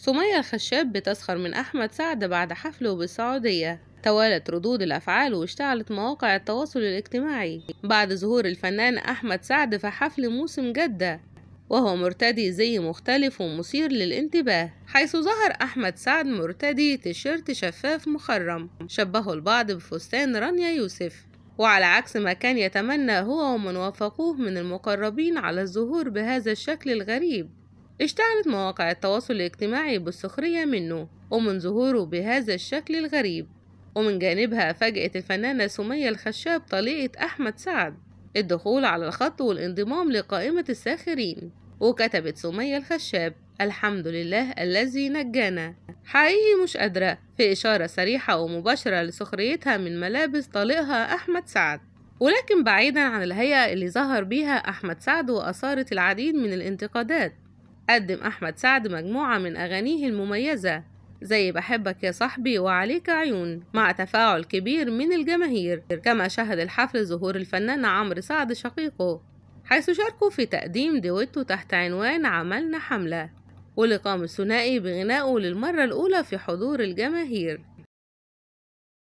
سمية الخشاب بتسخر من أحمد سعد بعد حفله بالسعودية توالت ردود الأفعال واشتعلت مواقع التواصل الاجتماعي بعد ظهور الفنان أحمد سعد في حفل موسم جدة وهو مرتدي زي مختلف ومثير للانتباه حيث ظهر أحمد سعد مرتدي تيشيرت شفاف مخرم شبهه البعض بفستان رانيا يوسف وعلى عكس ما كان يتمنى هو ومن وافقوه من المقربين على الظهور بهذا الشكل الغريب اشتعلت مواقع التواصل الاجتماعي بالسخرية منه ومن ظهوره بهذا الشكل الغريب ومن جانبها فاجأت الفنانة سمية الخشاب طليقة أحمد سعد الدخول على الخط والانضمام لقائمة الساخرين وكتبت سمية الخشاب الحمد لله الذي نجانا حقيقي مش قادرة في إشارة صريحة ومباشرة لسخريتها من ملابس طليقها أحمد سعد ولكن بعيدا عن الهيئة اللي ظهر بيها أحمد سعد وأثارت العديد من الانتقادات قدم أحمد سعد مجموعة من أغانيه المميزة زي بحبك يا صاحبي وعليك عيون مع تفاعل كبير من الجماهير كما شهد الحفل ظهور الفنان عمرو سعد شقيقه حيث شاركوا في تقديم دويتو تحت عنوان عملنا حملة ولقام الثنائي بغنائه للمرة الأولى في حضور الجماهير